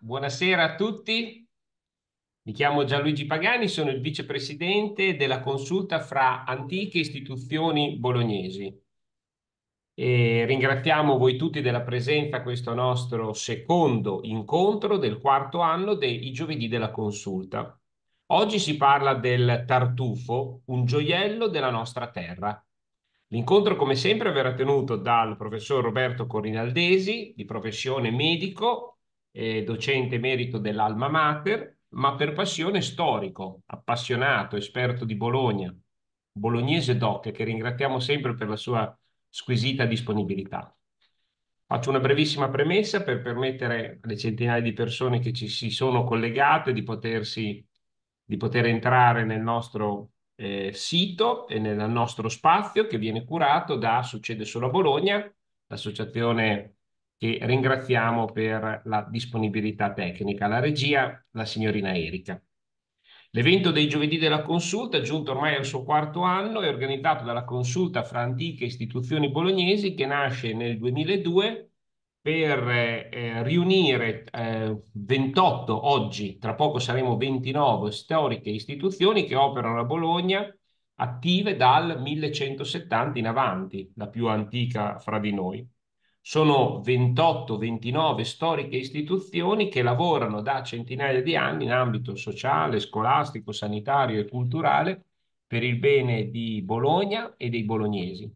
Buonasera a tutti. Mi chiamo Gianluigi Pagani, sono il vicepresidente della consulta fra antiche istituzioni bolognesi. E ringraziamo voi tutti della presenza a questo nostro secondo incontro del quarto anno dei Giovedì della Consulta. Oggi si parla del tartufo, un gioiello della nostra terra. L'incontro, come sempre, verrà tenuto dal professor Roberto Corinaldesi, di professione medico, eh, docente emerito dell'Alma Mater, ma per passione storico, appassionato, esperto di Bologna, bolognese doc, che ringraziamo sempre per la sua squisita disponibilità. Faccio una brevissima premessa per permettere alle centinaia di persone che ci si sono collegate di, potersi, di poter entrare nel nostro eh, sito e nel nostro spazio che viene curato da Succede solo a Bologna, l'associazione che ringraziamo per la disponibilità tecnica. La regia, la signorina Erika. L'evento dei giovedì della consulta, giunto ormai al suo quarto anno, è organizzato dalla consulta fra antiche istituzioni bolognesi che nasce nel 2002 per eh, riunire eh, 28, oggi tra poco saremo 29 storiche istituzioni che operano a Bologna attive dal 1170 in avanti, la più antica fra di noi. Sono 28-29 storiche istituzioni che lavorano da centinaia di anni in ambito sociale, scolastico, sanitario e culturale per il bene di Bologna e dei bolognesi.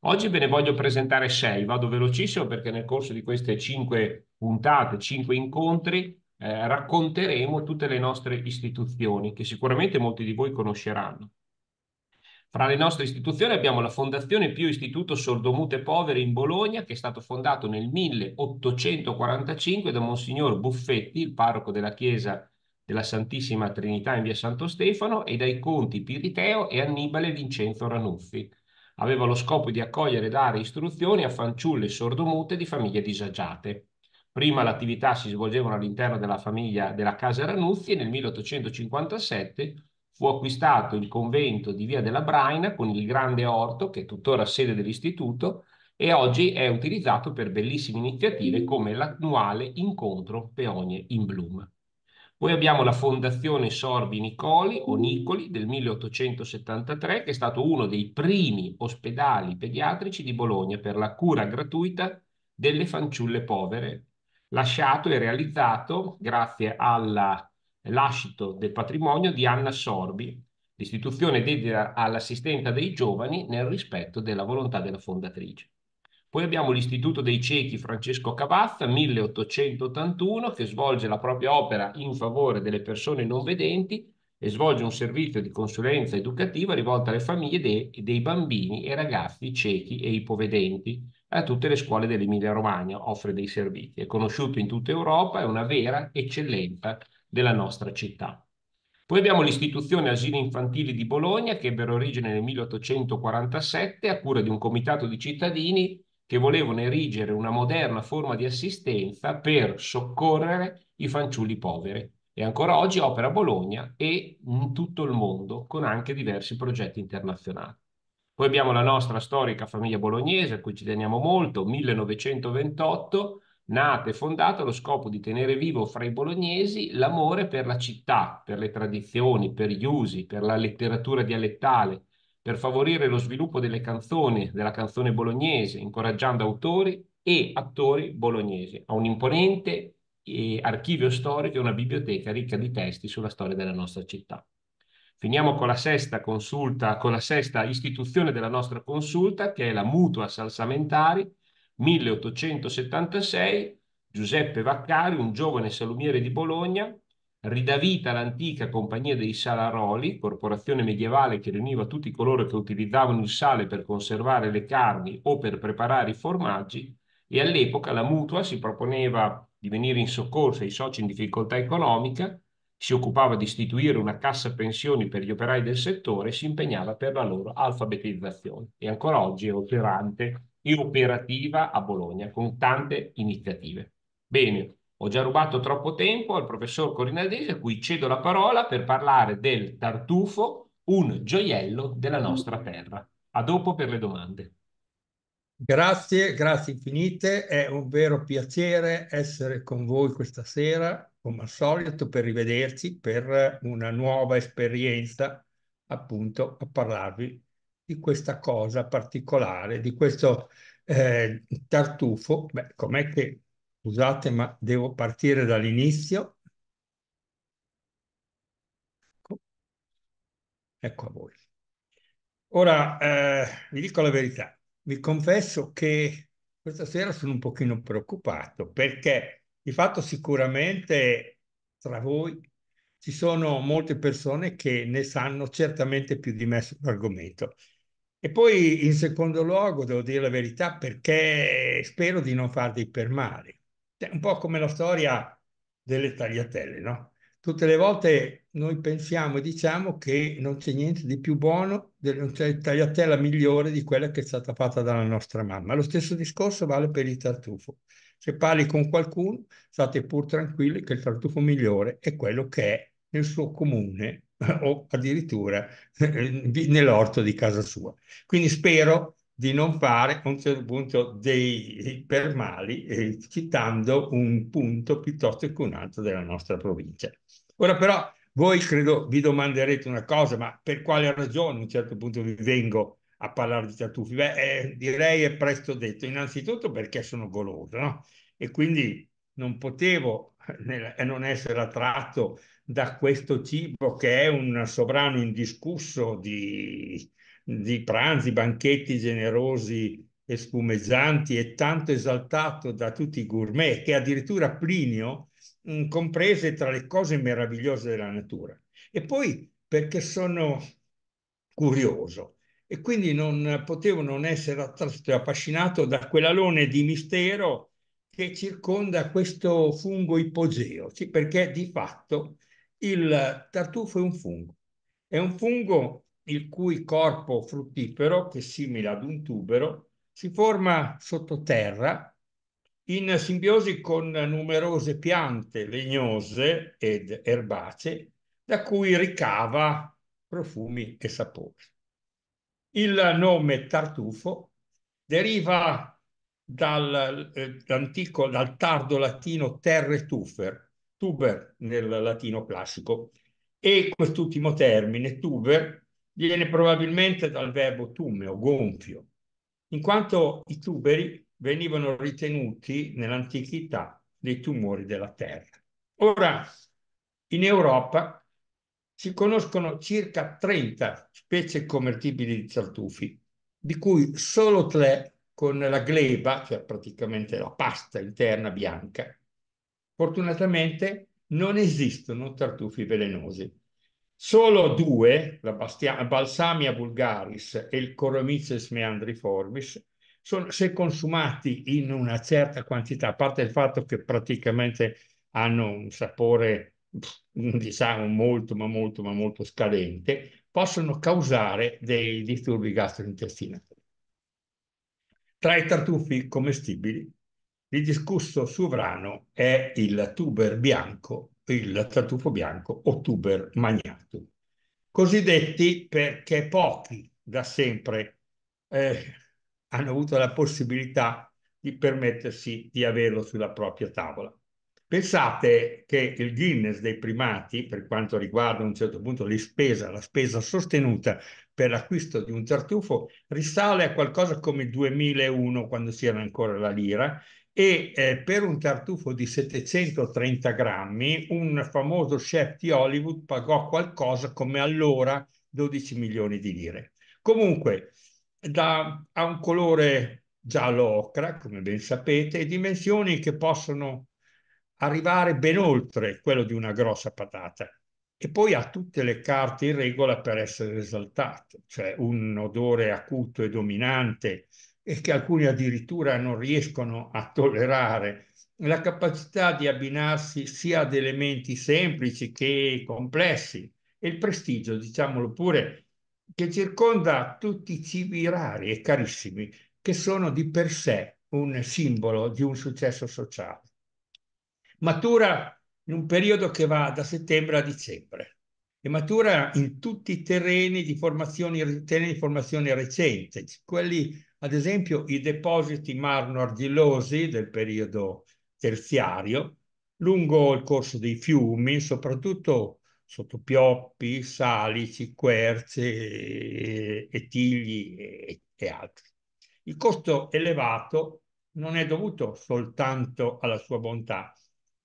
Oggi ve ne voglio presentare sei, vado velocissimo perché nel corso di queste cinque puntate, cinque incontri, eh, racconteremo tutte le nostre istituzioni che sicuramente molti di voi conosceranno. Fra le nostre istituzioni abbiamo la Fondazione Pio Istituto Sordomute Povere in Bologna, che è stato fondato nel 1845 da Monsignor Buffetti, il parroco della chiesa della Santissima Trinità in via Santo Stefano, e dai conti Piriteo e Annibale Vincenzo Ranuffi. Aveva lo scopo di accogliere e dare istruzioni a fanciulle sordomute di famiglie disagiate. Prima l'attività si svolgevano all'interno della famiglia della casa Ranuzzi e nel 1857 fu acquistato il convento di Via della Braina con il grande orto, che è tuttora sede dell'istituto, e oggi è utilizzato per bellissime iniziative come l'annuale incontro Peonie in Bloom. Poi abbiamo la Fondazione Sorbi Nicoli o Nicoli del 1873, che è stato uno dei primi ospedali pediatrici di Bologna per la cura gratuita delle fanciulle povere, lasciato e realizzato grazie alla l'ascito del patrimonio di Anna Sorbi, l'istituzione dedita all'assistenza dei giovani nel rispetto della volontà della fondatrice. Poi abbiamo l'Istituto dei Ciechi Francesco Cavazza, 1881, che svolge la propria opera in favore delle persone non vedenti e svolge un servizio di consulenza educativa rivolto alle famiglie dei, dei bambini e ragazzi ciechi e ipovedenti. A tutte le scuole dell'Emilia Romagna offre dei servizi. È conosciuto in tutta Europa, è una vera eccellenza della nostra città. Poi abbiamo l'istituzione Asili Infantili di Bologna che ebbero origine nel 1847 a cura di un comitato di cittadini che volevano erigere una moderna forma di assistenza per soccorrere i fanciulli poveri e ancora oggi opera a Bologna e in tutto il mondo con anche diversi progetti internazionali. Poi abbiamo la nostra storica famiglia bolognese, a cui ci teniamo molto, 1928, nata e fondata allo scopo di tenere vivo fra i bolognesi l'amore per la città, per le tradizioni, per gli usi, per la letteratura dialettale, per favorire lo sviluppo delle canzoni, della canzone bolognese, incoraggiando autori e attori bolognesi. Ha un imponente eh, archivio storico e una biblioteca ricca di testi sulla storia della nostra città. Finiamo con la sesta consulta, con la sesta istituzione della nostra consulta, che è la Mutua Salsamentari, 1876 Giuseppe Vaccari, un giovane salumiere di Bologna, ridà vita all'antica compagnia dei Salaroli, corporazione medievale che riuniva tutti coloro che utilizzavano il sale per conservare le carni o per preparare i formaggi, e all'epoca la mutua si proponeva di venire in soccorso ai soci in difficoltà economica, si occupava di istituire una cassa pensioni per gli operai del settore e si impegnava per la loro alfabetizzazione. E ancora oggi è operante e operativa a Bologna con tante iniziative. Bene, ho già rubato troppo tempo al professor Corinaldesi a cui cedo la parola per parlare del tartufo, un gioiello della nostra terra. A dopo per le domande. Grazie, grazie infinite. È un vero piacere essere con voi questa sera, come al solito, per rivederci per una nuova esperienza, appunto, a parlarvi di questa cosa particolare, di questo eh, tartufo. Beh, com'è che, scusate, ma devo partire dall'inizio? Ecco. a voi. Ora, eh, vi dico la verità, vi confesso che questa sera sono un pochino preoccupato perché di fatto sicuramente tra voi ci sono molte persone che ne sanno certamente più di me sull'argomento e poi in secondo luogo, devo dire la verità, perché spero di non farvi per male. È cioè, Un po' come la storia delle tagliatelle, no? Tutte le volte noi pensiamo e diciamo che non c'è niente di più buono, non c'è tagliatella migliore di quella che è stata fatta dalla nostra mamma. Lo stesso discorso vale per il tartufo. Se parli con qualcuno, state pur tranquilli che il tartufo migliore è quello che è nel suo comune o addirittura eh, nell'orto di casa sua. Quindi spero di non fare a un certo punto dei eh, permali eh, citando un punto piuttosto che un altro della nostra provincia. Ora però voi credo vi domanderete una cosa, ma per quale ragione a un certo punto vi vengo a parlare di tartufi? Beh, eh, direi è presto detto, innanzitutto perché sono goloso, no? E quindi non potevo nel, e eh, non essere attratto da questo cibo che è un sovrano indiscusso di, di pranzi, banchetti generosi e spumeggianti e tanto esaltato da tutti i gourmet che addirittura Plinio mh, mm, comprese tra le cose meravigliose della natura. E poi perché sono curioso e quindi non potevo non essere attratto cioè, e affascinato da quell'alone di mistero che circonda questo fungo ipogeo, perché di fatto il tartufo è un fungo. È un fungo il cui corpo fruttifero, che è simile ad un tubero, si forma sottoterra in simbiosi con numerose piante legnose ed erbacee, da cui ricava profumi e sapori. Il nome tartufo deriva dal, eh, dal tardo latino terre tufer, tuber nel latino classico, e quest'ultimo termine, tuber, viene probabilmente dal verbo tumeo, gonfio, in quanto i tuberi venivano ritenuti nell'antichità dei tumori della terra. Ora, in Europa si conoscono circa 30 specie convertibili di tartufi, di cui solo tre con la gleba, cioè praticamente la pasta interna bianca. Fortunatamente non esistono tartufi velenosi. Solo due, la Balsamia vulgaris e il Coromyces meandriformis, sono, se consumati in una certa quantità, a parte il fatto che praticamente hanno un sapore, diciamo, molto, ma molto, ma molto scadente, possono causare dei disturbi gastrointestinali. Tra i tartufi commestibili, il discusso sovrano è il tuber bianco, il tartufo bianco o tuber magnatum, cosiddetti perché pochi da sempre eh, hanno avuto la possibilità di permettersi di averlo sulla propria tavola. Pensate che il Guinness dei primati, per quanto riguarda a un certo punto spesa, la spesa sostenuta, per l'acquisto di un tartufo risale a qualcosa come il 2001 quando si era ancora la lira e eh, per un tartufo di 730 grammi un famoso chef di Hollywood pagò qualcosa come allora 12 milioni di lire. Comunque da, ha un colore giallo ocra, come ben sapete, e dimensioni che possono arrivare ben oltre quello di una grossa patata e poi ha tutte le carte in regola per essere esaltato, cioè un odore acuto e dominante e che alcuni addirittura non riescono a tollerare, la capacità di abbinarsi sia ad elementi semplici che complessi e il prestigio, diciamolo pure, che circonda tutti i cibi rari e carissimi che sono di per sé un simbolo di un successo sociale. Matura in un periodo che va da settembre a dicembre e matura in tutti i terreni di formazione, terreni di formazione recente, quelli ad esempio i depositi marno-argillosi del periodo terziario, lungo il corso dei fiumi, soprattutto sotto pioppi, salici, querce, etigli e, e altri. Il costo elevato non è dovuto soltanto alla sua bontà,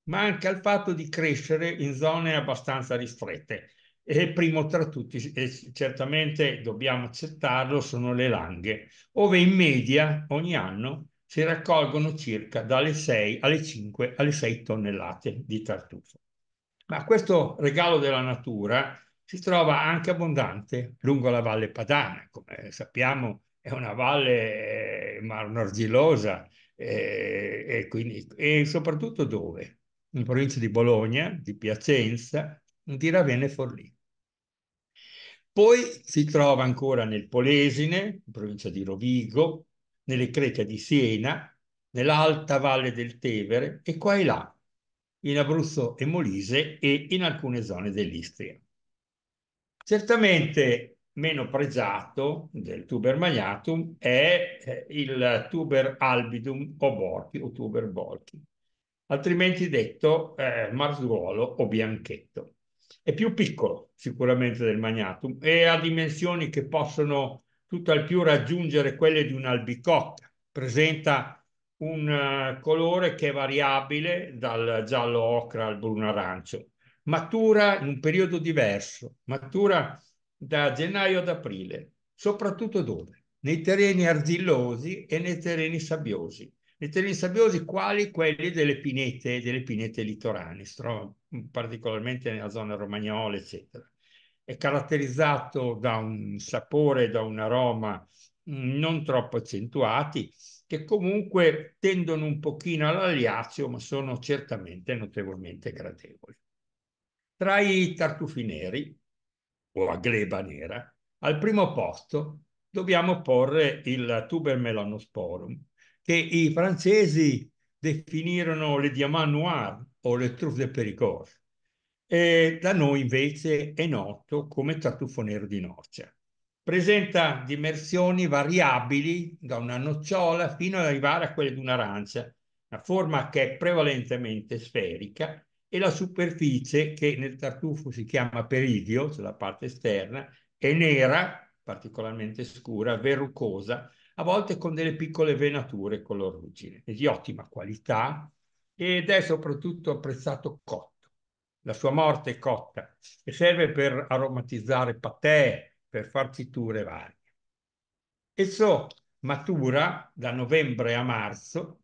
ma anche al fatto di crescere in zone abbastanza ristrette. E primo tra tutti, e certamente dobbiamo accettarlo, sono le Langhe, dove in media ogni anno si raccolgono circa dalle 6 alle 5 alle 6 tonnellate di tartufo. Ma questo regalo della natura si trova anche abbondante lungo la Valle Padana, come sappiamo è una valle eh, marnorgilosa, argillosa eh, e, quindi, e soprattutto dove? in provincia di Bologna, di Piacenza, di Ravenna e Forlì. Poi si trova ancora nel Polesine, in provincia di Rovigo, nelle Crete di Siena, nell'alta valle del Tevere e qua e là, in Abruzzo e Molise e in alcune zone dell'Istria. Certamente meno pregiato del tuber magnatum è eh, il tuber albidum o borchi o tuber bolchi, altrimenti detto eh, marsuolo o bianchetto. È più piccolo sicuramente del magnatum e ha dimensioni che possono tutt'al più raggiungere quelle di un'albicocca. Presenta un uh, colore che è variabile dal giallo ocra al bruno arancio. Matura in un periodo diverso, matura da gennaio ad aprile, soprattutto dove? Nei terreni argillosi e nei terreni sabbiosi terreni sabbiosi quali quelli delle pinete, delle pinete litorane, si trova particolarmente nella zona romagnola, eccetera. È caratterizzato da un sapore, da un aroma mm, non troppo accentuati, che comunque tendono un pochino all'aliazio, ma sono certamente notevolmente gradevoli. Tra i tartufi neri, o a gleba nera, al primo posto dobbiamo porre il tuber melanosporum, che i francesi definirono le diamant noir o le truffe de pericose. E da noi invece è noto come tartufo nero di noce. Presenta dimensioni variabili da una nocciola fino ad arrivare a quelle di un'arancia, una forma che è prevalentemente sferica e la superficie che nel tartufo si chiama peridio, cioè la parte esterna, è nera, particolarmente scura, verrucosa, a volte con delle piccole venature color ruggine. di ottima qualità ed è soprattutto apprezzato cotto. La sua morte è cotta e serve per aromatizzare patè, per farciture varie. Esso matura da novembre a marzo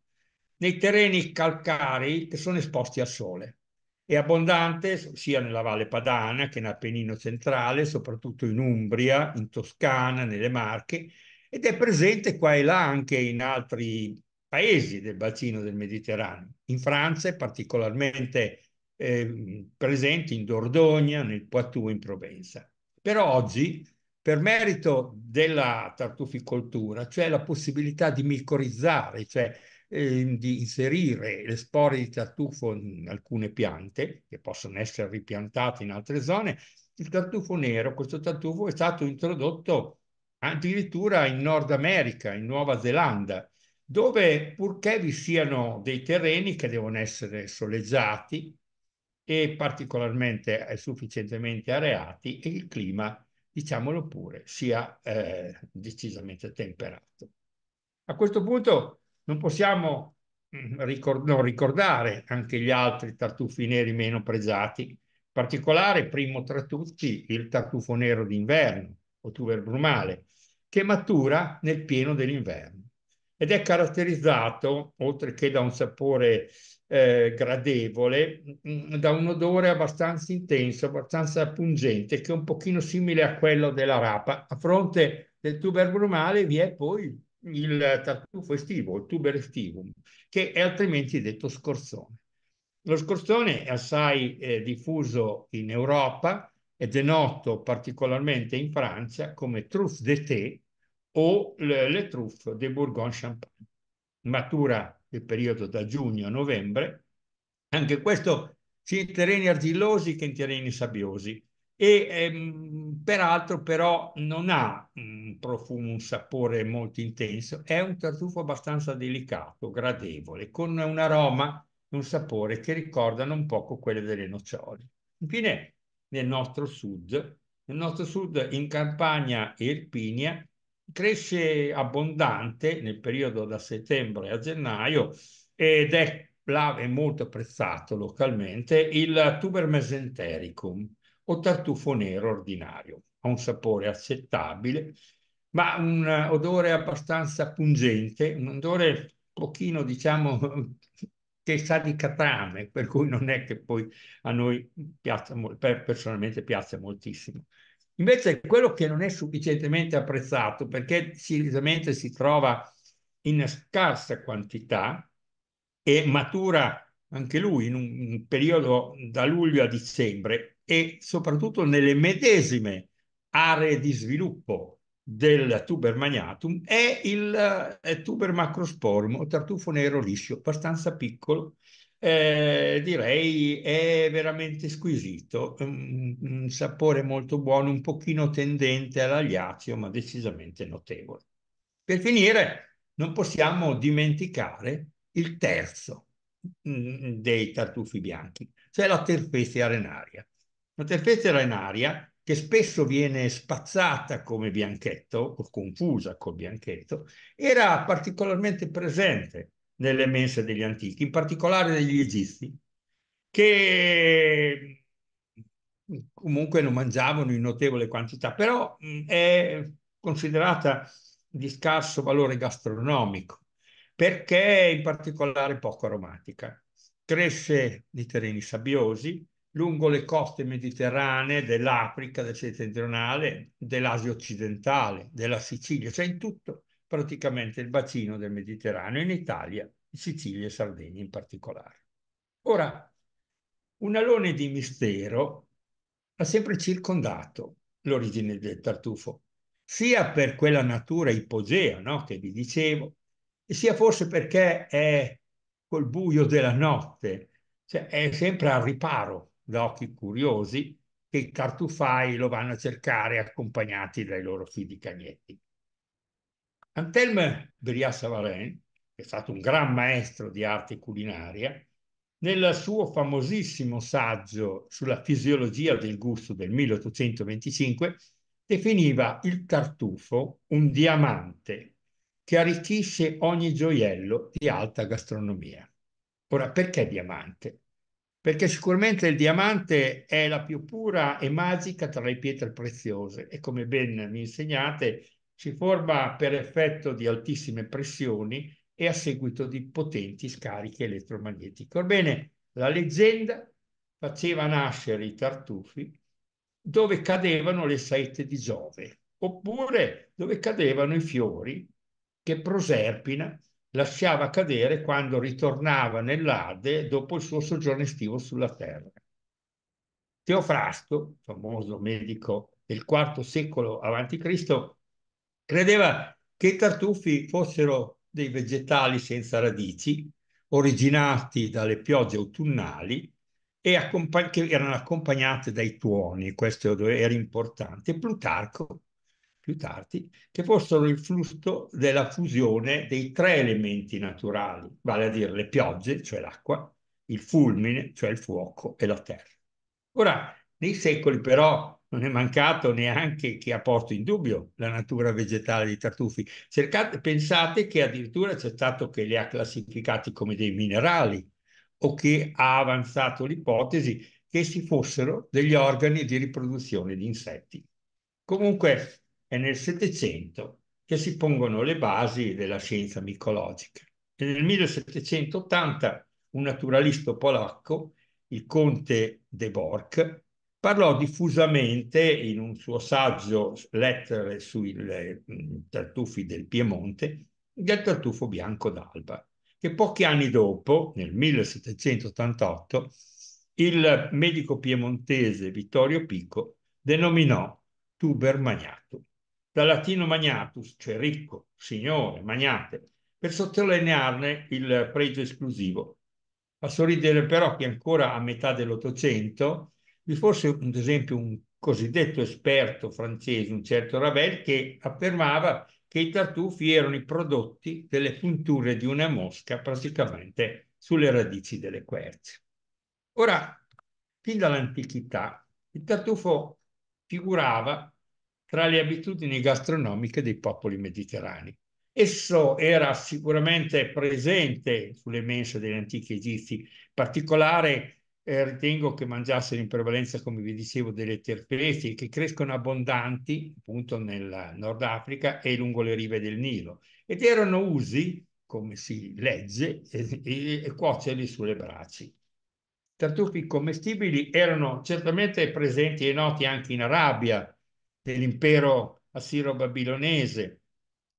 nei terreni calcarei che sono esposti al sole. È abbondante sia nella Valle Padana che in Appennino centrale, soprattutto in Umbria, in Toscana, nelle Marche, ed è presente qua e là anche in altri paesi del bacino del Mediterraneo. In Francia è particolarmente eh, presente in Dordogna, nel Poitou, in Provenza. Però oggi, per merito della tartuficoltura, c'è cioè la possibilità di micorizzare, cioè eh, di inserire le spore di tartufo in alcune piante, che possono essere ripiantate in altre zone, il tartufo nero, questo tartufo è stato introdotto addirittura in Nord America, in Nuova Zelanda, dove purché vi siano dei terreni che devono essere soleggiati e particolarmente e eh, sufficientemente areati e il clima, diciamolo pure, sia eh, decisamente temperato. A questo punto non possiamo mm, ricord non ricordare anche gli altri tartufi neri meno pregiati, in particolare primo tra tutti il tartufo nero d'inverno o tuber brumale, che matura nel pieno dell'inverno ed è caratterizzato, oltre che da un sapore eh, gradevole, mm, da un odore abbastanza intenso, abbastanza pungente, che è un pochino simile a quello della rapa. A fronte del tuber brumale vi è poi il tartufo estivo, il tuber estivum, che è altrimenti detto scorzone. Lo scorzone è assai eh, diffuso in Europa ed è noto particolarmente in Francia come truffe de thé, o le, le truffe de Bourgogne-Champagne. Matura il periodo da giugno a novembre, anche questo sia in terreni argillosi che in terreni sabbiosi e ehm, peraltro però non ha un profumo, un sapore molto intenso, è un tartufo abbastanza delicato, gradevole, con un aroma un sapore che ricordano un poco quelle delle noccioli. Infine, nel nostro sud, nel nostro sud in campagna e Irpinia cresce abbondante nel periodo da settembre a gennaio ed è, è molto apprezzato localmente il tuber mesentericum o tartufo nero ordinario. Ha un sapore accettabile, ma un odore abbastanza pungente, un odore un pochino, diciamo, che sa di catrame, per cui non è che poi a noi piaccia, personalmente piace moltissimo. Invece quello che non è sufficientemente apprezzato perché seriamente si trova in scarsa quantità e matura anche lui in un periodo da luglio a dicembre e soprattutto nelle medesime aree di sviluppo del tuber magnatum è il tuber macrosporum o tartufo nero liscio, abbastanza piccolo, eh, direi è veramente squisito, un, un, sapore molto buono, un pochino tendente all'agliazio, ma decisamente notevole. Per finire, non possiamo dimenticare il terzo mh, mm, dei tartufi bianchi, cioè la terpezia renaria. La terpezia renaria che spesso viene spazzata come bianchetto o confusa col bianchetto, era particolarmente presente nelle mense degli antichi, in particolare degli egizi, che mm, comunque non mangiavano in notevole quantità, però mm, è considerata di scarso valore gastronomico perché è in particolare poco aromatica. Cresce nei terreni sabbiosi, lungo le coste mediterranee dell'Africa, del settentrionale, dell'Asia occidentale, della Sicilia, cioè in tutto praticamente il bacino del Mediterraneo, in Italia, in Sicilia e Sardegna in particolare. Ora, un alone di mistero ha sempre circondato l'origine del tartufo, sia per quella natura ipogea no? che vi dicevo, sia forse perché è col buio della notte, cioè è sempre al riparo da occhi curiosi che i tartufai lo vanno a cercare accompagnati dai loro figli cagnetti. Antelme Beria Savarin, che è stato un gran maestro di arte culinaria, nel suo famosissimo saggio sulla fisiologia del gusto del 1825 definiva il tartufo un diamante che arricchisce ogni gioiello di alta gastronomia. Ora, perché diamante? Perché sicuramente il diamante è la più pura e magica tra le pietre preziose e come ben mi insegnate si forma per effetto di altissime pressioni e a seguito di potenti scariche elettromagnetiche. Orbene, la leggenda faceva nascere i tartufi dove cadevano le saette di Giove, oppure dove cadevano i fiori che Proserpina lasciava cadere quando ritornava nell'Ade dopo il suo soggiorno estivo sulla terra. Teofrasto, famoso medico del IV secolo a.C., Credeva che i tartufi fossero dei vegetali senza radici, originati dalle piogge autunnali e accompagn- che erano accompagnate dai tuoni, questo era importante. Plutarco, più tardi, che fossero il flusso della fusione dei tre elementi naturali, vale a dire le piogge, cioè l'acqua, il fulmine, cioè il fuoco e la terra. Ora, nei secoli però non è mancato neanche chi ha posto in dubbio la natura vegetale di tartufi. Cercate, pensate che addirittura c'è stato che li ha classificati come dei minerali o che ha avanzato l'ipotesi che si fossero degli organi di riproduzione di insetti. Comunque è nel Settecento che si pongono le basi della scienza micologica. E nel 1780 un naturalista polacco, il conte de Bork, parlò diffusamente in un suo saggio Lettere sui mm, tartufi del Piemonte del tartufo bianco d'alba, che pochi anni dopo, nel 1788, il medico piemontese Vittorio Pico denominò tuber magnatum, dal latino magnatus, cioè ricco, signore, magnate, per sottolinearne il pregio esclusivo. A sorridere però che ancora a metà dell'Ottocento vi fosse ad esempio un cosiddetto esperto francese, un certo Ravel, che affermava che i tartufi erano i prodotti delle punture di una mosca praticamente sulle radici delle querce. Ora, fin dall'antichità, il tartufo figurava tra le abitudini gastronomiche dei popoli mediterranei. Esso era sicuramente presente sulle mense degli antichi egizi, in particolare eh, ritengo che mangiassero in prevalenza, come vi dicevo, delle terpeti che crescono abbondanti appunto nel Nord Africa e lungo le rive del Nilo ed erano usi, come si legge, e, e, e cuocerli sulle braci. Tartufi commestibili erano certamente presenti e noti anche in Arabia, nell'impero assiro-babilonese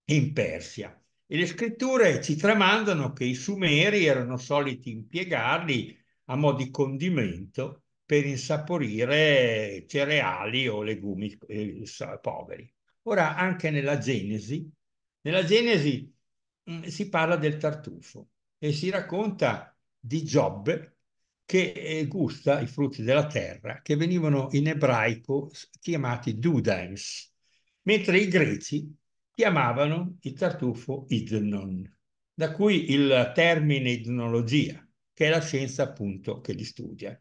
e in Persia. E le scritture ci tramandano che i Sumeri erano soliti impiegarli a mo' di condimento per insaporire cereali o legumi eh, poveri. Ora, anche nella Genesi, nella Genesi mh, mm, si parla del tartufo e si racconta di Giobbe che eh, gusta i frutti della terra, che venivano in ebraico chiamati dudens, mentre i greci chiamavano il tartufo idnon, da cui il termine idnologia che è la scienza appunto che li studia.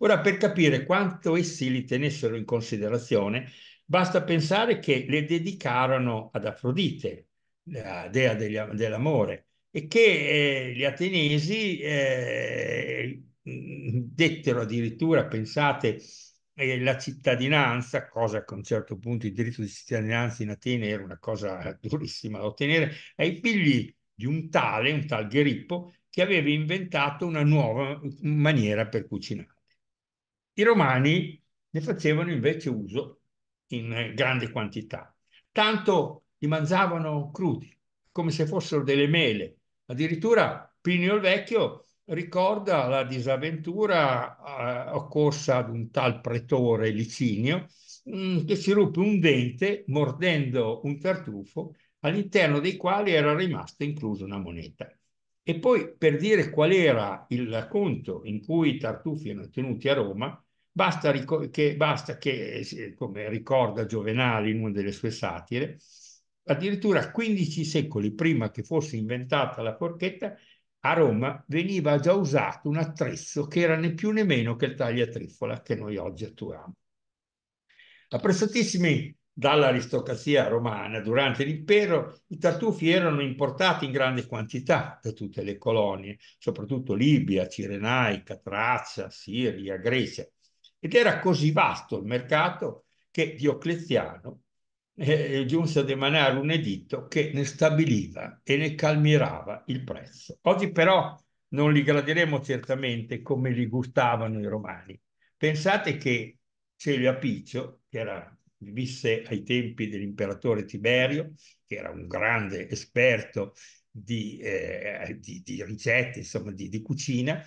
Ora, per capire quanto essi li tenessero in considerazione, basta pensare che le dedicarono ad Afrodite, la dea degli, dell'amore, e che eh, gli ateniesi eh, dettero addirittura, pensate, eh, la cittadinanza, cosa che a un certo punto il diritto di cittadinanza in Atene era una cosa durissima da ottenere, ai figli di un tale, un tal Ghirippo, che aveva inventato una nuova maniera per cucinare. I romani ne facevano invece uso in grande quantità, tanto li mangiavano crudi, come se fossero delle mele. Addirittura Plinio il Vecchio ricorda la disavventura eh, occorsa ad un tal pretore Licinio mm, che si ruppe un dente mordendo un tartufo all'interno dei quali era rimasta inclusa una moneta. E poi per dire qual era il conto in cui i tartufi erano tenuti a Roma, basta che, basta che come ricorda Giovenali in una delle sue satire, addirittura 15 secoli prima che fosse inventata la forchetta, a Roma veniva già usato un attrezzo che era né più né meno che il tagliatrifola che noi oggi attuiamo. Apprezzatissimi dall'aristocrazia romana durante l'impero, i tartufi erano importati in grande quantità da tutte le colonie, soprattutto Libia, Cirenaica, Tracia, Siria, Grecia. Ed era così vasto il mercato che Diocleziano eh, eh giunse ad emanare un editto che ne stabiliva e ne calmirava il prezzo. Oggi però non li gradiremo certamente come li gustavano i romani. Pensate che Celio Apiccio, che era visse ai tempi dell'imperatore Tiberio, che era un grande esperto di, eh, di, di ricette, insomma di, di cucina,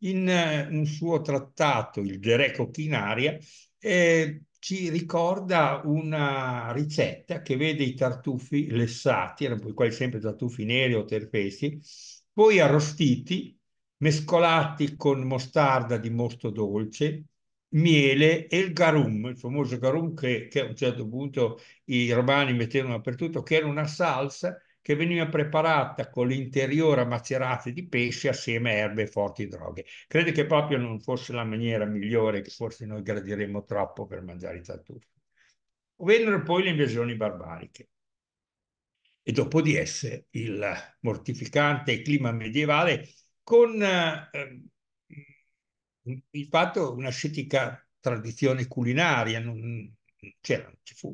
in eh, un suo trattato, il De Re Cocchinaria, eh, ci ricorda una ricetta che vede i tartufi lessati, erano quasi sempre tartufi neri o terpesi, poi arrostiti, mescolati con mostarda di mosto dolce, miele e il garum, il famoso garum che, che a un certo punto i romani mettevano dappertutto, che era una salsa che veniva preparata con l'interiore a macerate di pesce assieme a erbe e forti droghe. Credo che proprio non fosse la maniera migliore che forse noi gradiremmo troppo per mangiare i tartufi. Vennero poi le invasioni barbariche e dopo di esse il mortificante clima medievale con eh, di fatto una un'ascetica tradizione culinaria, non, c'era, cioè, non ci fu,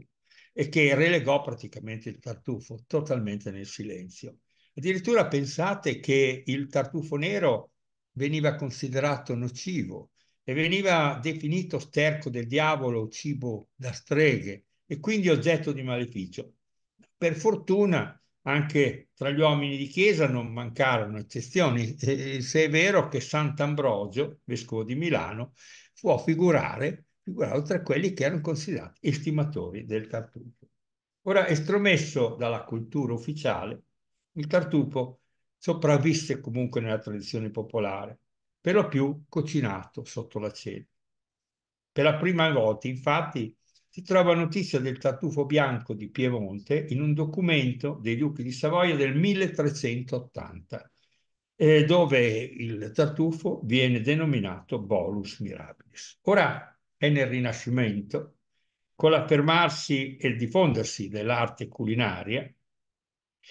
e che relegò praticamente il tartufo totalmente nel silenzio. Addirittura pensate che il tartufo nero veniva considerato nocivo e veniva definito sterco del diavolo, cibo da streghe e quindi oggetto di maleficio. Per fortuna anche tra gli uomini di chiesa non mancarono eccezioni, se è vero che Sant'Ambrogio, vescovo di Milano, può figurare, figurare tra quelli che erano considerati estimatori del tartufo. Ora, estromesso dalla cultura ufficiale, il tartufo sopravvisse comunque nella tradizione popolare, per lo più cucinato sotto la cena. Per la prima volta, infatti, si trova notizia del tartufo bianco di Piemonte in un documento dei duchi di Savoia del 1380, eh, dove il tartufo viene denominato bolus mirabilis. Ora è nel Rinascimento, con l'affermarsi e il diffondersi dell'arte culinaria,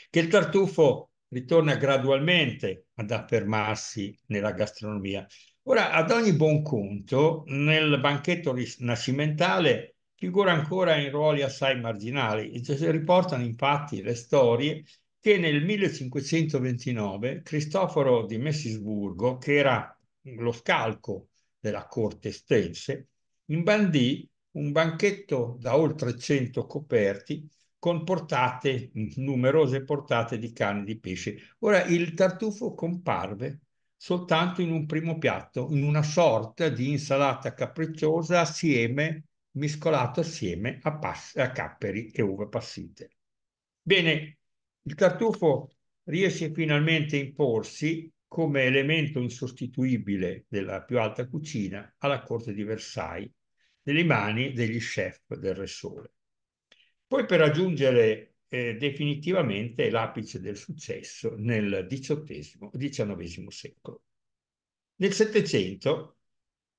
che il tartufo ritorna gradualmente ad affermarsi nella gastronomia. Ora, ad ogni buon conto, nel banchetto rinascimentale figura ancora in ruoli assai marginali. Si riportano infatti le storie che nel 1529 Cristoforo di Messisburgo, che era lo scalco della corte stense, imbandì un banchetto da oltre 100 coperti con portate, numerose portate di cani di pesce. Ora il tartufo comparve soltanto in un primo piatto, in una sorta di insalata capricciosa assieme miscolato assieme a, a capperi e uve passite. Bene, il tartufo riesce finalmente a imporsi come elemento insostituibile della più alta cucina alla corte di Versailles, nelle mani degli chef del Re Sole. Poi per raggiungere eh, definitivamente l'apice del successo nel XVIII xix secolo. Nel Settecento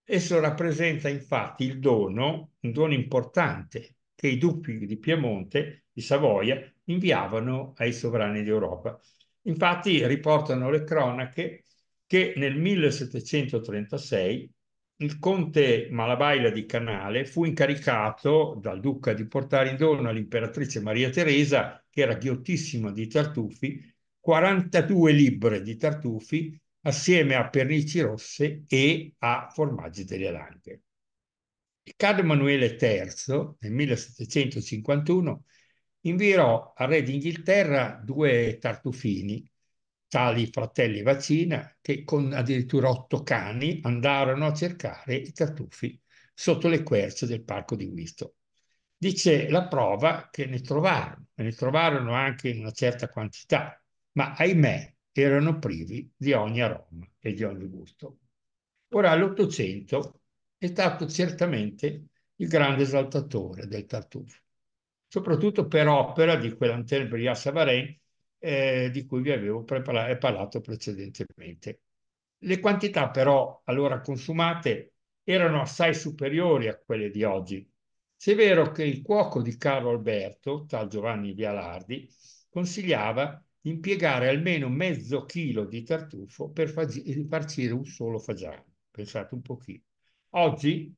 Esso rappresenta infatti il dono, un dono importante, che i duppi di Piemonte, di Savoia, inviavano ai sovrani d'Europa. Infatti riportano le cronache che nel 1736 il conte Malabaila di Canale fu incaricato dal duca di portare in dono all'imperatrice Maria Teresa, che era ghiottissima di tartufi, 42 libbre di tartufi assieme a pernici rosse e a formaggi delle Langhe. Riccardo Emanuele III, nel 1751, inviò al re d'Inghilterra due tartufini, tali fratelli Vacina, che con addirittura otto cani andarono a cercare i tartufi sotto le querce del parco di Wisto. Dice la prova che ne trovarono, e ne trovarono anche in una certa quantità, ma ahimè erano privi di ogni aroma e di ogni gusto. Ora l'Ottocento è stato certamente il grande esaltatore del tartufo, soprattutto per opera di quell'Antenne Bria Savarin eh, di cui vi avevo eh, parlato precedentemente. Le quantità però allora consumate erano assai superiori a quelle di oggi, se è vero che il cuoco di Carlo Alberto, tal Giovanni Vialardi, consigliava impiegare almeno mezzo chilo di tartufo per farcire un solo fagiano. Pensate un pochino. Oggi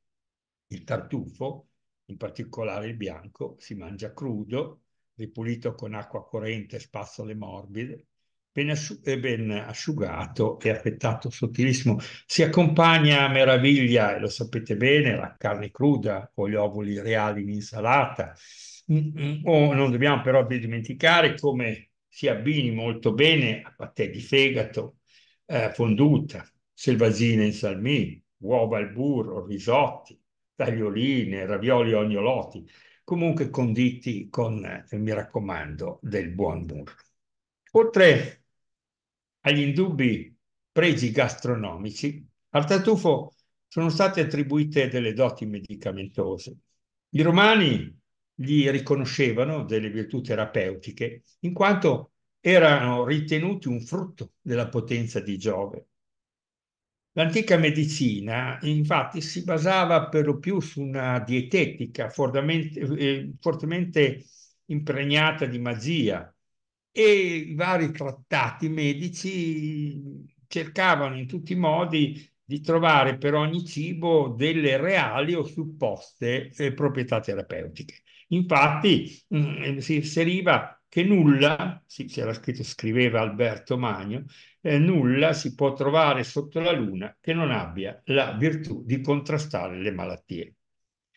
il tartufo, in particolare il bianco, si mangia crudo, ripulito con acqua corrente, spazzole morbide, ben, asciugato e affettato sottilissimo. Si accompagna a meraviglia, e lo sapete bene, la carne cruda o gli ovuli reali in insalata. Mm, mm, o non dobbiamo però dimenticare come si abbini molto bene a patè di fegato, eh, fonduta, selvaggina in salmì, uova al burro, risotti, taglioline, ravioli ognolotti, comunque conditi con, eh, mi raccomando, del buon burro. Oltre agli indubbi pregi gastronomici, al tartufo sono state attribuite delle doti medicamentose. I romani gli riconoscevano delle virtù terapeutiche, in quanto erano ritenuti un frutto della potenza di Giove. L'antica medicina infatti si basava per lo più su una dietetica fortemente, eh, impregnata di magia e i vari trattati medici cercavano in tutti i modi di trovare per ogni cibo delle reali o supposte eh, proprietà terapeutiche. Infatti mh, mm, eh, si inseriva che nulla, sì, c'era scritto, scriveva Alberto Magno, eh, nulla si può trovare sotto la luna che non abbia la virtù di contrastare le malattie.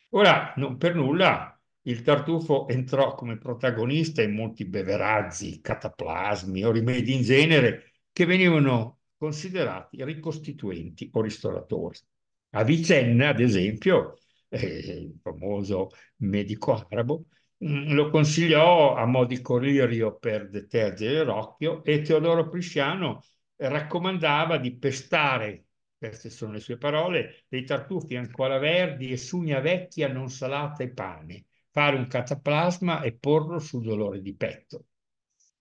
Ora, non per nulla il tartufo entrò come protagonista in molti beverazzi, cataplasmi o rimedi in genere che venivano considerati ricostituenti o ristoratori. A Vicenna, ad esempio, eh, il famoso medico arabo, mm, lo consigliò a mo' di colirio per detergere l'occhio e Teodoro Prisciano raccomandava di pestare, queste sono le sue parole, dei tartufi ancora verdi e sugna vecchia non salata e pane, fare un cataplasma e porlo sul dolore di petto.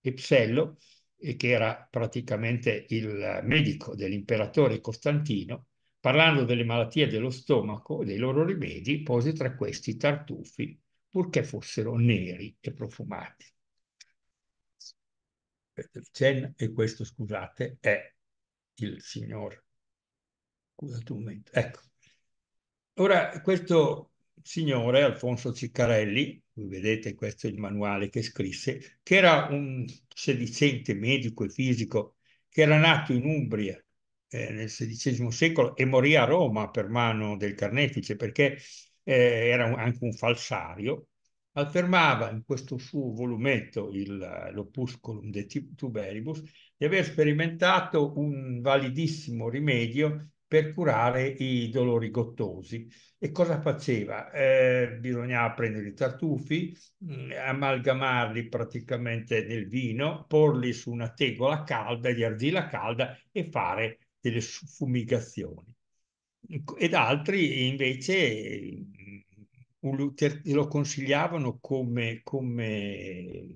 E Psello, eh, che era praticamente il medico dell'imperatore Costantino, Parlando delle malattie dello stomaco e dei loro rimedi, pose tra questi tartufi, purché fossero neri e profumati. Il cenno, e questo, scusate, è il signor. Scusate un momento. Ecco. Ora, questo signore, Alfonso Ciccarelli, vedete questo è il manuale che scrisse, che era un sedicente medico e fisico, che era nato in Umbria eh, nel XVI secolo e morì a Roma per mano del carnefice perché eh, era un, anche un falsario, affermava in questo suo volumetto, il, l'opusculum de tuberibus, di aver sperimentato un validissimo rimedio per curare i dolori gottosi. E cosa faceva? Eh, bisognava prendere i tartufi, mh, mm, amalgamarli praticamente nel vino, porli su una tegola calda, di argilla calda e fare delle fumigazioni. Ecco, ed altri invece mm, lo consigliavano come, come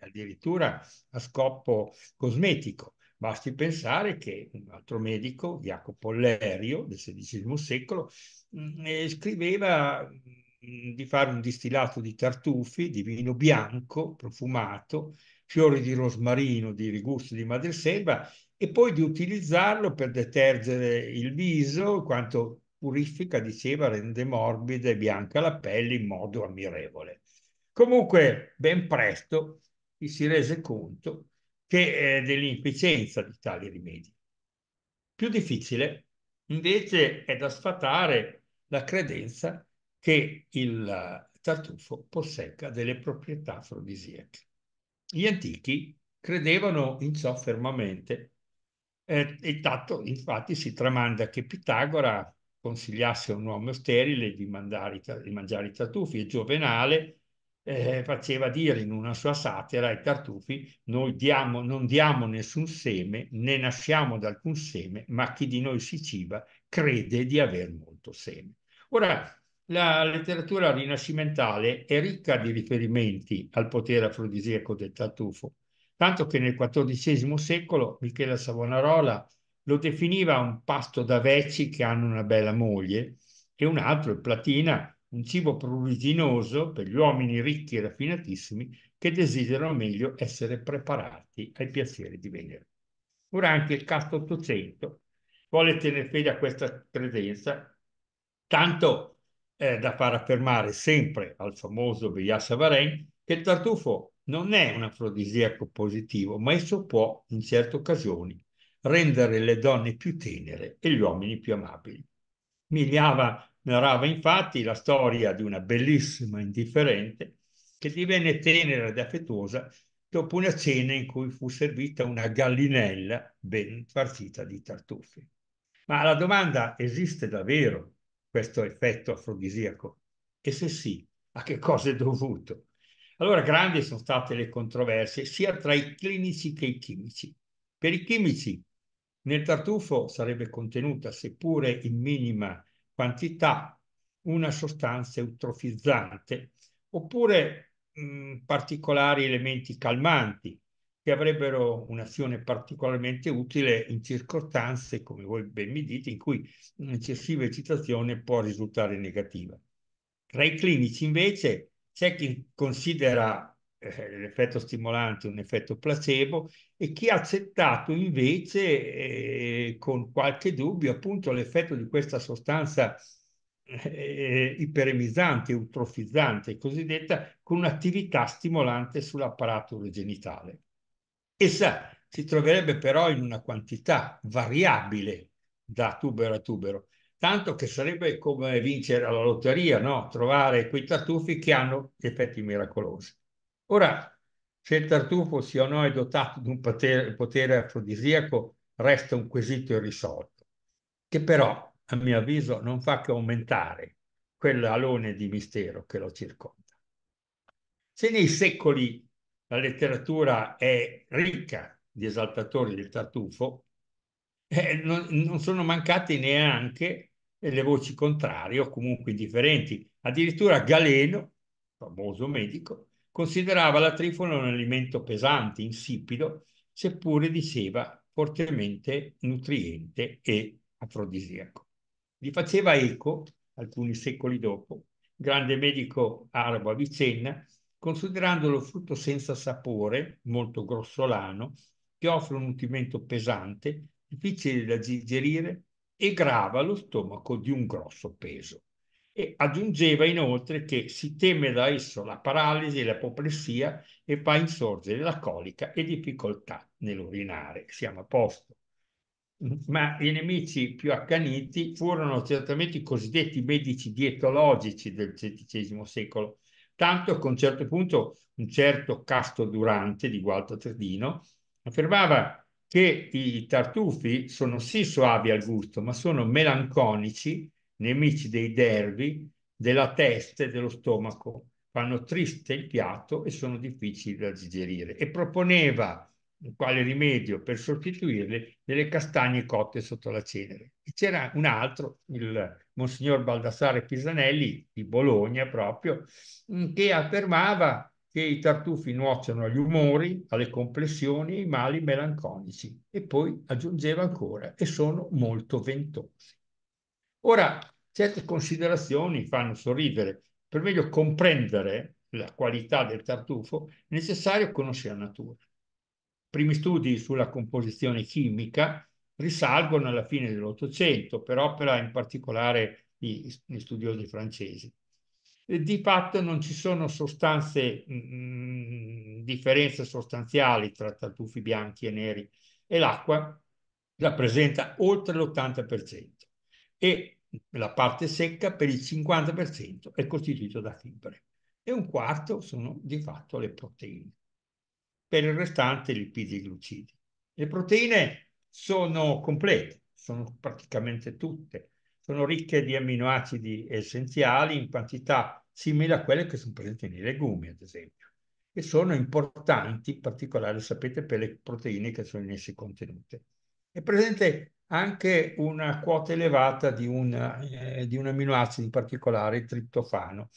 addirittura a scopo cosmetico. Basti pensare che un altro medico, Jacopo Lerio, del XVI secolo, mm, eh, scriveva mm, di fare un distillato di tartufi, di vino bianco, profumato, fiori di rosmarino, di rigusto di madreselva e poi di utilizzarlo per detergere il viso, quanto purifica, diceva, rende morbida e bianca la pelle in modo ammirevole. Comunque, ben presto si rese conto che, eh, dell'inefficienza di tali rimedi. Più difficile invece è da sfatare la credenza che il eh, tartufo possegga delle proprietà afrodisiache. Gli antichi credevano in ciò fermamente eh, e dato, infatti, si tramanda che Pitagora consigliasse a un uomo sterile di, mandare, di mangiare i tartufi e Giovenale eh, faceva dire in una sua satira ai tartufi noi diamo, non diamo nessun seme, né nasciamo da alcun seme, ma chi di noi si ciba crede di aver molto seme. Ora, la letteratura rinascimentale è ricca di riferimenti al potere afrodisiaco del tartufo, tanto che nel XIV secolo Michela Savonarola lo definiva un pasto da d'aveci che hanno una bella moglie e un altro, il platina, un cibo pruriginoso per gli uomini ricchi e raffinatissimi che desiderano meglio essere preparati ai piaceri di venere. Ora anche il casto 800 vuole tenere fede a questa credenza, tanto eh, da far affermare sempre al famoso Veillard Savarin che il tartufo non è un afrodisiaco positivo, ma esso può, in certe occasioni, rendere le donne più tenere e gli uomini più amabili. Migliava narrava infatti la storia di una bellissima indifferente che divenne tenera ed affettuosa dopo una cena in cui fu servita una gallinella ben farcita di tartufi. Ma la domanda esiste davvero questo effetto afrodisiaco? E se sì, a che cosa è dovuto? Allora, grandi sono state le controversie sia tra i clinici che i chimici. Per i chimici nel tartufo sarebbe contenuta, seppure in minima quantità, una sostanza eutrofizzante oppure mh, particolari elementi calmanti che avrebbero un'azione particolarmente utile in circostanze, come voi ben mi dite, in cui un'eccessiva eccitazione può risultare negativa. Tra i clinici invece c'è chi considera eh, l'effetto stimolante un effetto placebo e chi ha accettato invece eh, con qualche dubbio appunto l'effetto di questa sostanza eh, iperemizzante, eutrofizzante, cosiddetta, con un'attività stimolante sull'apparato genitale. Essa si troverebbe però in una quantità variabile da tubero a tubero tanto che sarebbe come vincere alla lotteria, no? trovare quei tartufi che hanno effetti miracolosi. Ora, se il tartufo sia o no è dotato di un potere, potere afrodisiaco, resta un quesito irrisolto, che però, a mio avviso, non fa che aumentare quell'alone di mistero che lo circonda. Se nei secoli la letteratura è ricca di esaltatori del tartufo, eh, non, non sono mancati neanche e le voci contrarie o comunque indifferenti. Addirittura Galeno, famoso medico, considerava la trifona un alimento pesante, insipido, seppure diceva fortemente nutriente e afrodisiaco. Vi faceva eco, alcuni secoli dopo, grande medico arabo a Vicenna, considerandolo frutto senza sapore, molto grossolano, che offre un nutrimento pesante, difficile da digerire e grava lo stomaco di un grosso peso. E aggiungeva inoltre che si teme da esso la paralisi e l'apoplessia e fa insorgere la colica e difficoltà nell'urinare. Siamo a posto. Ma i nemici più accaniti furono certamente i cosiddetti medici dietologici del XVI secolo, tanto che a un certo punto un certo Casto Durante di Gualto Tredino affermava che i tartufi sono sì soavi al gusto, ma sono melanconici, nemici dei dervi, della testa e dello stomaco. Fanno triste il piatto e sono difficili da digerire. E proponeva quale rimedio per sostituirle delle castagne cotte sotto la cenere. E c'era un altro, il Monsignor Baldassare Pisanelli di Bologna proprio, che affermava che i tartufi nuocciono agli umori, alle complessioni e ai mali melanconici. E poi aggiungeva ancora, e sono molto ventosi. Ora, certe considerazioni fanno sorridere. Per meglio comprendere la qualità del tartufo, è necessario conoscere la natura. I Primi studi sulla composizione chimica risalgono alla fine dell'Ottocento, per opera in particolare di studiosi francesi di fatto non ci sono sostanze, mh, mm, differenze sostanziali tra tartufi bianchi e neri e l'acqua rappresenta oltre l'80% e la parte secca per il 50% è costituita da fibre e un quarto sono di fatto le proteine. Per il restante lipidi e glucidi. Le proteine sono complete, sono praticamente tutte sono ricche di amminoacidi essenziali in quantità simili a quelle che sono presenti nei legumi, ad esempio, e sono importanti, in particolare, sapete, per le proteine che sono in essi contenute. È presente anche una quota elevata di, una, eh, di un amminoacido, in particolare il triptofano,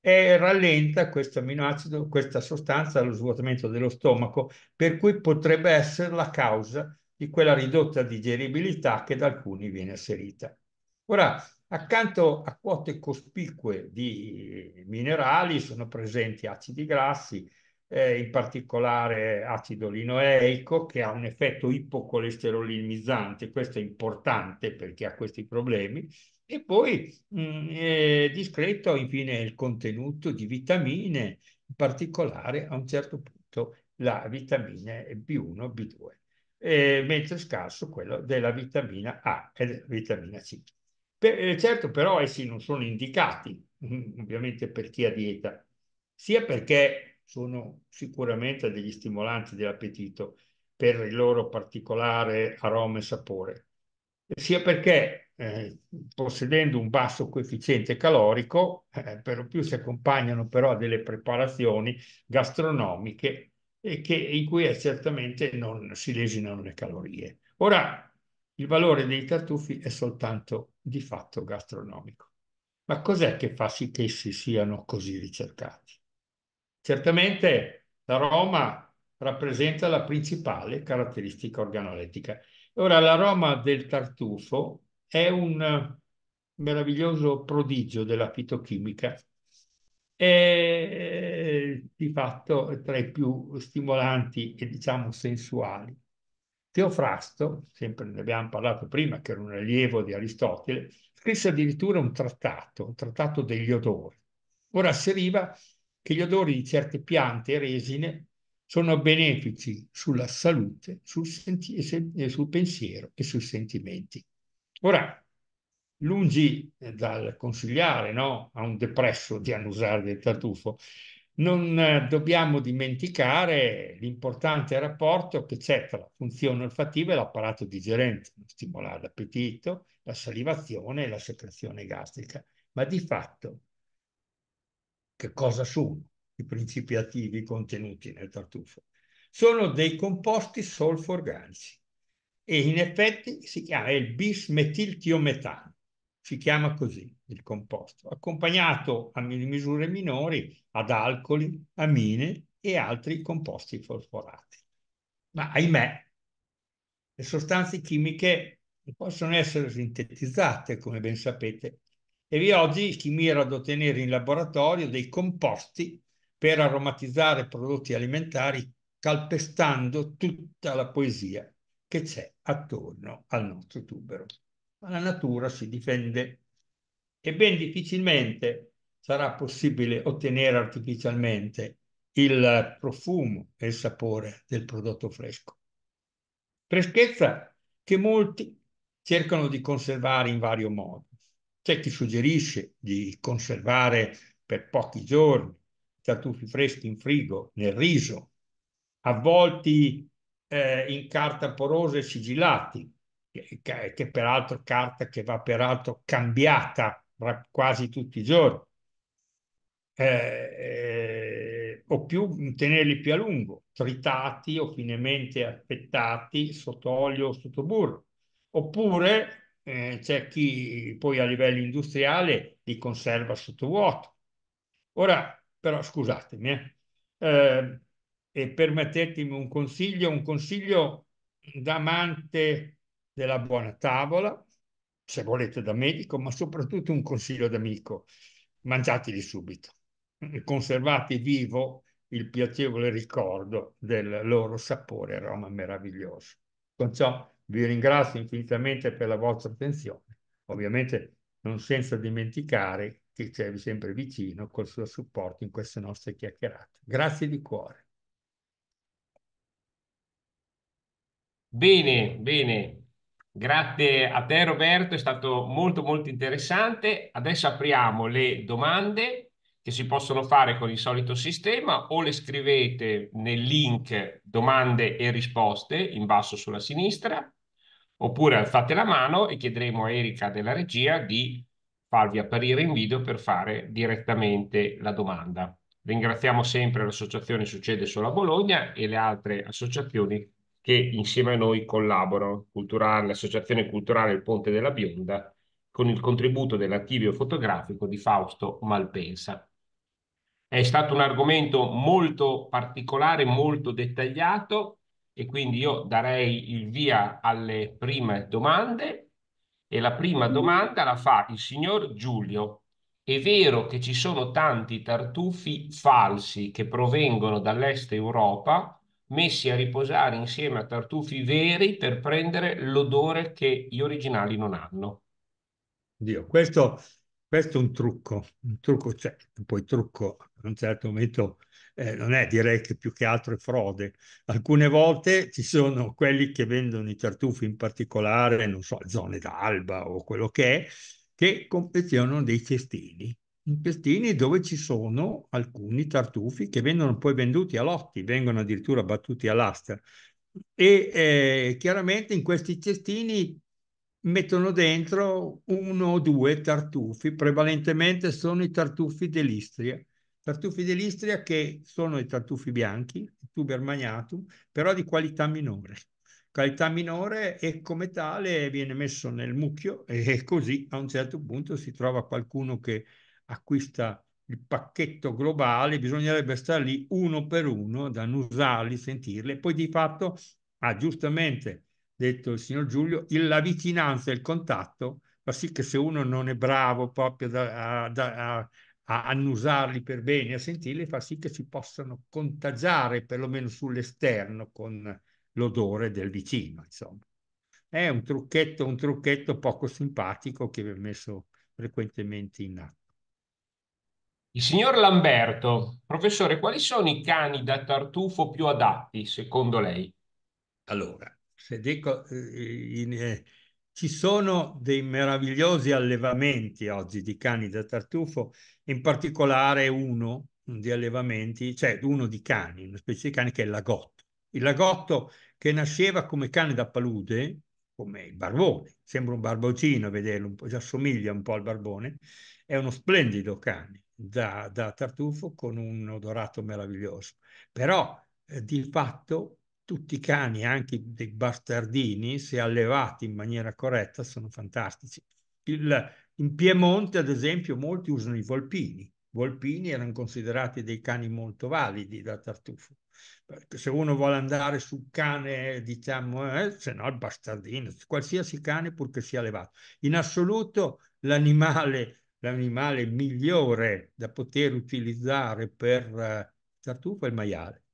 e rallenta questo amminoacido, questa sostanza, lo svuotamento dello stomaco, per cui potrebbe essere la causa di quella ridotta digeribilità che da alcuni viene asserita. Ora, accanto a quote cospicue di minerali sono presenti acidi grassi, eh, in particolare acido linoleico che ha un effetto ipocolesterolinizzante, questo è importante perché ha questi problemi, e poi mh, mm, discreto infine il contenuto di vitamine, in particolare a un certo punto la vitamina B1, B2, eh, mentre scarso quello della vitamina A e della vitamina C. Per, eh, certo, però essi non sono indicati, mm, ovviamente per chi ha dieta, sia perché sono sicuramente degli stimolanti dell'appetito per il loro particolare aroma e sapore, sia perché eh, possedendo un basso coefficiente calorico, eh, per lo più si accompagnano però a delle preparazioni gastronomiche che, in cui certamente non si lesinano le calorie. Ora, il valore dei tartufi è soltanto di fatto gastronomico. Ma cos'è che fa sì che essi siano così ricercati? Certamente l'aroma rappresenta la principale caratteristica organolettica. Ora, l'aroma del tartufo è un meraviglioso prodigio della fitochimica è eh, di fatto tra i più stimolanti e diciamo sensuali Teofrasto, sempre ne abbiamo parlato prima, che era un allievo di Aristotele, scrisse addirittura un trattato, un trattato degli odori. Ora asseriva che gli odori di certe piante e resine sono benefici sulla salute, sul, sul pensiero e sui sentimenti. Ora, lungi eh, dal consigliare no, a un depresso di annusare del tartufo, non eh, dobbiamo dimenticare l'importante rapporto che c'è tra la funzione olfattiva e l'apparato digerente, stimolare l'appetito, la salivazione e la secrezione gastrica. Ma di fatto, che cosa sono i principi attivi contenuti nel tartufo? Sono dei composti solforganici e in effetti si chiama il bismetiltiometano si chiama così il composto, accompagnato a misure minori ad alcoli, amine e altri composti forforati. Ma ahimè, le sostanze chimiche possono essere sintetizzate, come ben sapete, e vi oggi si mira ad ottenere in laboratorio dei composti per aromatizzare prodotti alimentari calpestando tutta la poesia che c'è attorno al nostro tubero ma la natura si difende e ben difficilmente sarà possibile ottenere artificialmente il profumo e il sapore del prodotto fresco. Freschezza che molti cercano di conservare in vario modo. C'è chi suggerisce di conservare per pochi giorni tartufi freschi in frigo, nel riso, avvolti eh, in carta porosa e sigillati, che, che peraltro carta che va peraltro cambiata quasi tutti i giorni, eh, eh, o più tenerli più a lungo, tritati o finemente affettati sotto olio o sotto burro. Oppure eh, c'è chi poi a livello industriale li conserva sotto vuoto. Ora, però, scusatemi, eh. ehm, e permettetemi un consiglio, un consiglio d'amante della buona tavola, se volete da medico, ma soprattutto un consiglio d'amico. Mangiateli subito. Conservate vivo il piacevole ricordo del loro sapore aroma meraviglioso. Con ciò vi ringrazio infinitamente per la vostra attenzione, ovviamente non senza dimenticare che c'è sempre vicino col suo supporto in queste nostre chiacchierate. Grazie di cuore. Bene, bene. Grazie a te Roberto, è stato molto molto interessante. Adesso apriamo le domande che si possono fare con il solito sistema o le scrivete nel link domande e risposte in basso sulla sinistra oppure alzate la mano e chiederemo a Erika della regia di farvi apparire in video per fare direttamente la domanda. Ringraziamo sempre l'associazione Succede Solo a Bologna e le altre associazioni che insieme a noi collaborano, l'Associazione Culturale Il Ponte della Bionda, con il contributo dell'archivio fotografico di Fausto Malpensa. È stato un argomento molto particolare, molto dettagliato e quindi io darei il via alle prime domande e la prima domanda la fa il signor Giulio. È vero che ci sono tanti tartufi falsi che provengono dall'est Europa, messi a riposare insieme a tartufi veri per prendere l'odore che gli originali non hanno. Dio, questo, questo è un trucco, un trucco, cioè, poi trucco in un certo momento eh, non è, direi che più che altro è frode. Alcune volte ci sono quelli che vendono i tartufi in particolare, non so, zone d'alba o quello che è, che confezionano dei cestini in pestini dove ci sono alcuni tartufi che vengono poi venduti a lotti, vengono addirittura battuti all'asta. E eh, chiaramente in questi cestini mettono dentro uno o due tartufi, prevalentemente sono i tartufi dell'Istria. Tartufi dell'Istria che sono i tartufi bianchi, tuber magnatum, però di qualità minore. Qualità minore e come tale viene messo nel mucchio e così a un certo punto si trova qualcuno che acquista il pacchetto globale, bisognerebbe stare lì uno per uno ad annusarli, sentirli. Poi di fatto ha giustamente detto il signor Giulio, la vicinanza e il contatto fa sì che se uno non è bravo proprio da, da, a, a annusarli per bene, a sentirli, fa sì che si possano contagiare perlomeno sull'esterno con l'odore del vicino. Insomma, è un trucchetto, un trucchetto poco simpatico che viene messo frequentemente in atto. Il signor Lamberto, professore, quali sono i cani da tartufo più adatti secondo lei? Allora, se dico, eh, in, eh, ci sono dei meravigliosi allevamenti oggi di cani da tartufo, in particolare uno di allevamenti, cioè uno di cani, una specie di cane che è il lagotto. Il lagotto che nasceva come cane da palude, come il barbone, sembra un barbocino a vederlo, un po', assomiglia un po' al barbone, è uno splendido cane da, da tartufo con un odorato meraviglioso. Però eh, di fatto tutti i cani, anche dei bastardini, se allevati in maniera corretta, sono fantastici. Il, in Piemonte, ad esempio, molti usano i volpini. Volpini erano considerati dei cani molto validi da tartufo. Se uno vuole andare su cane, diciamo, eh, se no il bastardino, qualsiasi cane purché sia allevato. In assoluto l'animale l'animale migliore da poter utilizzare per eh, tartufo è il maiale.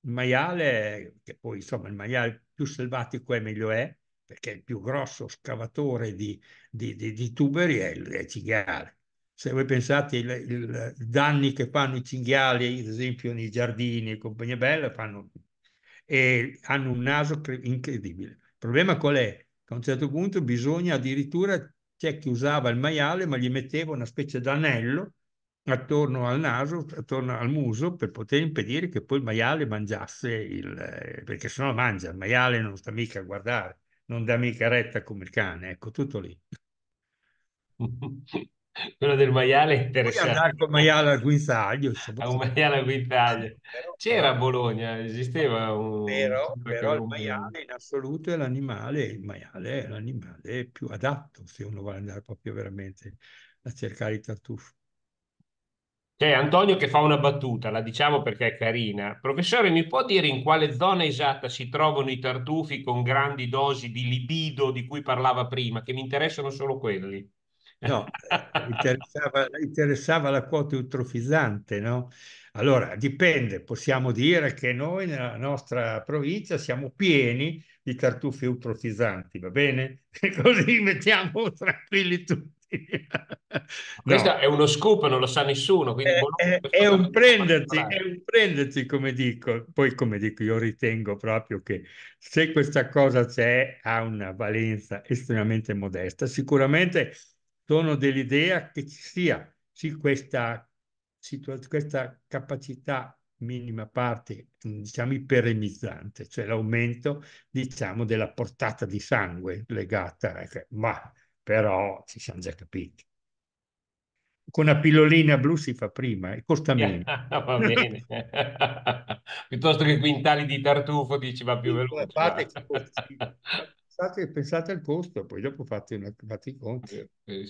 Il maiale, che poi insomma il maiale più selvatico è meglio è, perché il più grosso scavatore di, di, di, di tuberi è il, è il, cinghiale. Se voi pensate ai danni che fanno i cinghiali, ad esempio nei giardini e compagnia bella, fanno, e hanno un naso incredibile. Il problema qual è? Che a un certo punto bisogna addirittura c'è chi usava il maiale ma gli metteva una specie d'anello attorno al naso, attorno al muso, per poter impedire che poi il maiale mangiasse, il, perché se no mangia, il maiale non sta mica a guardare, non dà mica retta come il cane, ecco, tutto lì. quello del maiale è interessante. Poi maiale al guinzaglio. A un maiale al guinzaglio. Eh, C'era a Bologna, esisteva un... Però, però il maiale in assoluto è l'animale, il maiale è l'animale più adatto se uno vuole andare proprio veramente a cercare i tartufi. C'è Antonio che fa una battuta, la diciamo perché è carina. Professore, mi può dire in quale zona esatta si trovano i tartufi con grandi dosi di libido di cui parlava prima, che mi interessano solo quelli? No, eh, interessava, interessava la quota eutrofizzante, no? Allora, dipende, possiamo dire che noi nella nostra provincia siamo pieni di tartufi eutrofizzanti, va bene? E Così mettiamo tranquilli tutti. Questo è uno scoop, non lo sa nessuno. Eh, eh, è, è, è, un prenderti, è, un prenderti, come dico. Poi, come dico, io ritengo proprio che se questa cosa c'è, ha una valenza estremamente modesta. Sicuramente sono dell'idea che ci sia sì, questa, questa capacità minima parte, mm, diciamo, iperemizzante, cioè l'aumento, diciamo, della portata di sangue legata, ecco, ma però ci siamo già capiti. Con una pillolina blu si fa prima e eh, costa meno. va bene. Piuttosto che quintali di tartufo dici va più veloce. pensate, pensate, al costo, poi dopo fate, una, fate i conti. Eh, eh,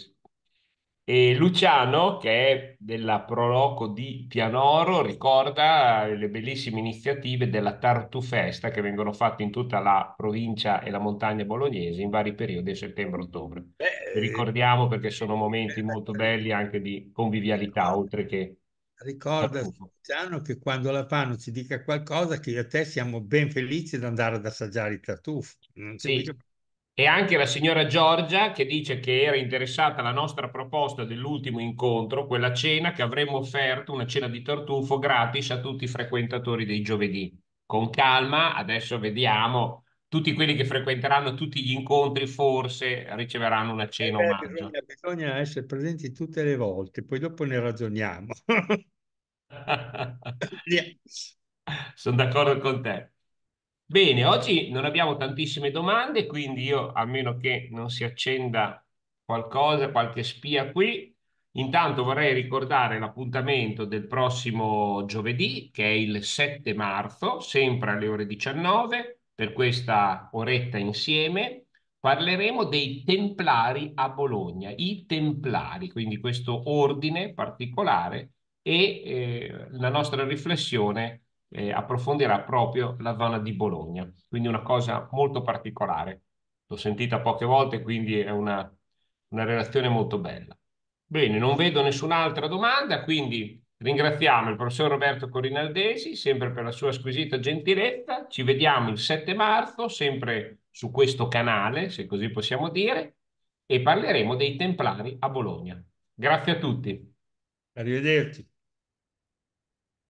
e Luciano, che è della Proloco di Pianoro, ricorda le bellissime iniziative della Tartufesta che vengono fatte in tutta la provincia e la montagna bolognese in vari periodi, settembre-ottobre. Ricordiamo perché sono momenti molto belli anche di convivialità, eh, oltre che Ricorda Luciano che quando la fanno ci dica qualcosa che io e te siamo ben felici di andare ad assaggiare i tartufo. Sì. Mica... E anche la signora Giorgia che dice che era interessata alla nostra proposta dell'ultimo incontro, quella cena che avremmo offerto, una cena di tartufo gratis a tutti i frequentatori dei giovedì. Con calma, adesso vediamo tutti quelli che frequenteranno tutti gli incontri forse riceveranno una eh cena eh, beh, bisogna, bisogna, essere presenti tutte le volte, poi dopo ne ragioniamo. Sono d'accordo con te. Bene, oggi non abbiamo tantissime domande, quindi io, a meno che non si accenda qualcosa, qualche spia qui, intanto vorrei ricordare l'appuntamento del prossimo giovedì, che è il 7 marzo, sempre alle ore 19 per questa oretta insieme parleremo dei Templari a Bologna, i Templari, quindi questo ordine particolare e eh, la nostra riflessione eh, approfondirà proprio la zona di Bologna, quindi una cosa molto particolare. L'ho sentita poche volte, quindi è una, una relazione molto bella. Bene, non vedo nessun'altra domanda, quindi Ringraziamo il professor Roberto Corinaldesi, sempre per la sua squisita gentilezza. Ci vediamo il 7 marzo, sempre su questo canale, se così possiamo dire, e parleremo dei Templari a Bologna. Grazie a tutti. Arrivederci.